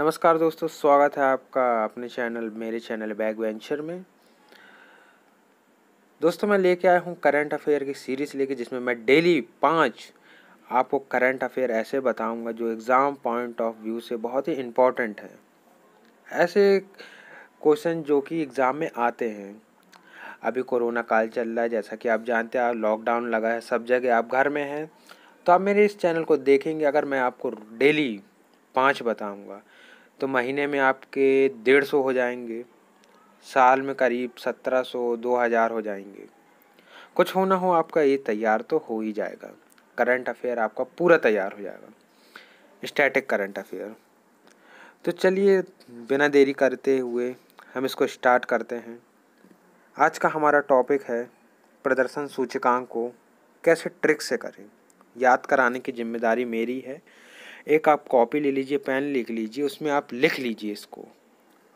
नमस्कार दोस्तों स्वागत है आपका अपने चैनल मेरे चैनल बैग वेंचर में दोस्तों मैं लेके आया हूँ करंट अफेयर की सीरीज़ लेके जिसमें मैं डेली पाँच आपको करंट अफेयर ऐसे बताऊंगा जो एग्ज़ाम पॉइंट ऑफ व्यू से बहुत ही इम्पोर्टेंट है ऐसे क्वेश्चन जो कि एग्ज़ाम में आते हैं अभी कोरोना काल चल रहा है जैसा कि आप जानते हैं लॉकडाउन लगा है सब जगह आप घर में हैं तो आप मेरे इस चैनल को देखेंगे अगर मैं आपको डेली पाँच बताऊँगा तो महीने में आपके डेढ़ सौ हो जाएंगे साल में करीब सत्रह सौ दो हज़ार हो जाएंगे कुछ हो ना हो आपका ये तैयार तो हो ही जाएगा करंट अफेयर आपका पूरा तैयार हो जाएगा स्टैटिक करंट अफेयर तो चलिए बिना देरी करते हुए हम इसको स्टार्ट करते हैं आज का हमारा टॉपिक है प्रदर्शन सूचकांक को कैसे ट्रिक से करें याद कराने की जिम्मेदारी मेरी है एक आप कॉपी ले लीजिए पेन लिख लीजिए उसमें आप लिख लीजिए इसको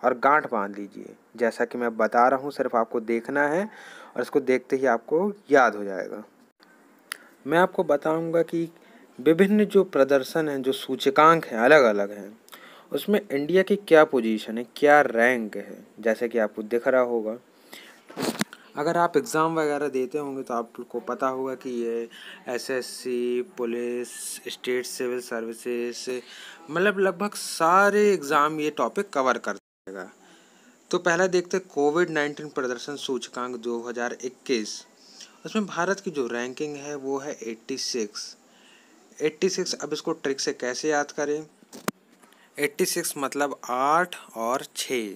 और गांठ बांध लीजिए जैसा कि मैं बता रहा हूँ सिर्फ आपको देखना है और इसको देखते ही आपको याद हो जाएगा मैं आपको बताऊँगा कि विभिन्न जो प्रदर्शन हैं जो सूचकांक हैं अलग अलग हैं उसमें इंडिया की क्या पोजीशन है क्या रैंक है जैसे कि आपको दिख रहा होगा अगर आप एग्ज़ाम वगैरह देते होंगे तो आपको पता होगा कि ये SSC police state civil services मतलब लगभग सारे एग्ज़ाम ये टॉपिक कवर कर देगा तो पहला देखते कोविड नाइन्टीन प्रदर्शन सूचकांक 2021 उसमें भारत की जो रैंकिंग है वो है 86 86 अब इसको ट्रिक से कैसे याद करें 86 मतलब आठ और छः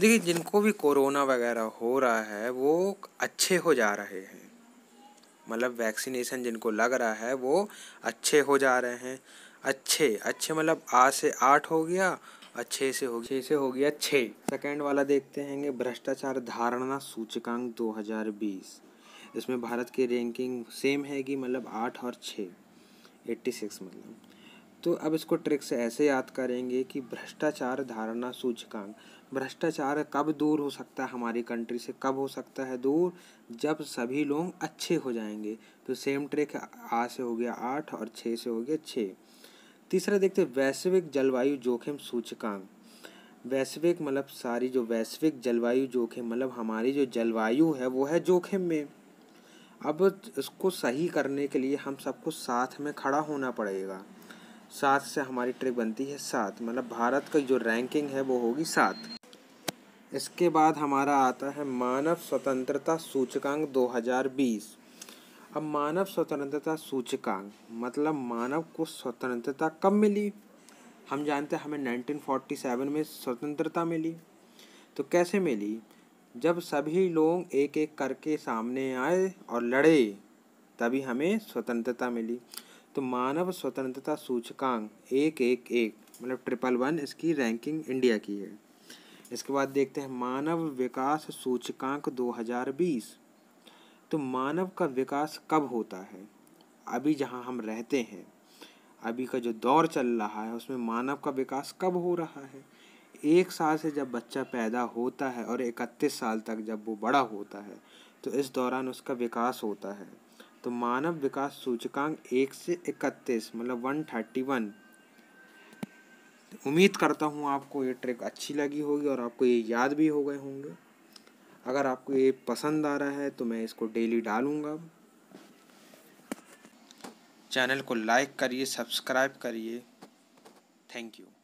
देखिए जिनको भी कोरोना वगैरह हो रहा है वो अच्छे हो जा रहे हैं मतलब वैक्सीनेशन जिनको लग रहा है वो अच्छे हो जा रहे हैं अच्छे अच्छे मतलब आ से आठ हो गया अच्छे से हो गया से हो गया छः सेकेंड वाला देखते हैं भ्रष्टाचार धारणा सूचकांक 2020 इसमें भारत की रैंकिंग सेम है कि मतलब आठ और छः एट्टी सिक्स मतलब तो अब इसको ट्रिक से ऐसे याद करेंगे कि भ्रष्टाचार धारणा सूचकांक भ्रष्टाचार कब दूर हो सकता है हमारी कंट्री से कब हो सकता है दूर जब सभी लोग अच्छे हो जाएंगे तो सेम ट्रिक आ से हो गया आठ और छः से हो गया छः तीसरा देखते वैश्विक जलवायु जोखिम सूचकांक वैश्विक मतलब सारी जो वैश्विक जलवायु जोखिम मतलब हमारी जो जलवायु है वो है जोखिम में अब इसको सही करने के लिए हम सबको साथ में खड़ा होना पड़ेगा सात से हमारी ट्रिप बनती है सात मतलब भारत का जो रैंकिंग है वो होगी सात इसके बाद हमारा आता है मानव स्वतंत्रता सूचकांक 2020 अब मानव स्वतंत्रता सूचकांक मतलब मानव को स्वतंत्रता कब मिली हम जानते हैं हमें 1947 में स्वतंत्रता मिली तो कैसे मिली जब सभी लोग एक एक करके सामने आए और लड़े तभी हमें स्वतंत्रता मिली तो मानव स्वतंत्रता सूचकांक एक एक एक मतलब ट्रिपल वन इसकी रैंकिंग इंडिया की है इसके बाद देखते हैं मानव विकास सूचकांक 2020 तो मानव का विकास कब होता है अभी जहाँ हम रहते हैं अभी का जो दौर चल रहा है उसमें मानव का विकास कब हो रहा है एक साल से जब बच्चा पैदा होता है और इकतीस साल तक जब वो बड़ा होता है तो इस दौरान उसका विकास होता है तो मानव विकास सूचकांक एक से इकतीस मतलब वन थर्टी वन उम्मीद करता हूँ आपको ये ट्रिक अच्छी लगी होगी और आपको ये याद भी हो गए होंगे अगर आपको ये पसंद आ रहा है तो मैं इसको डेली डालूँगा चैनल को लाइक करिए सब्सक्राइब करिए थैंक यू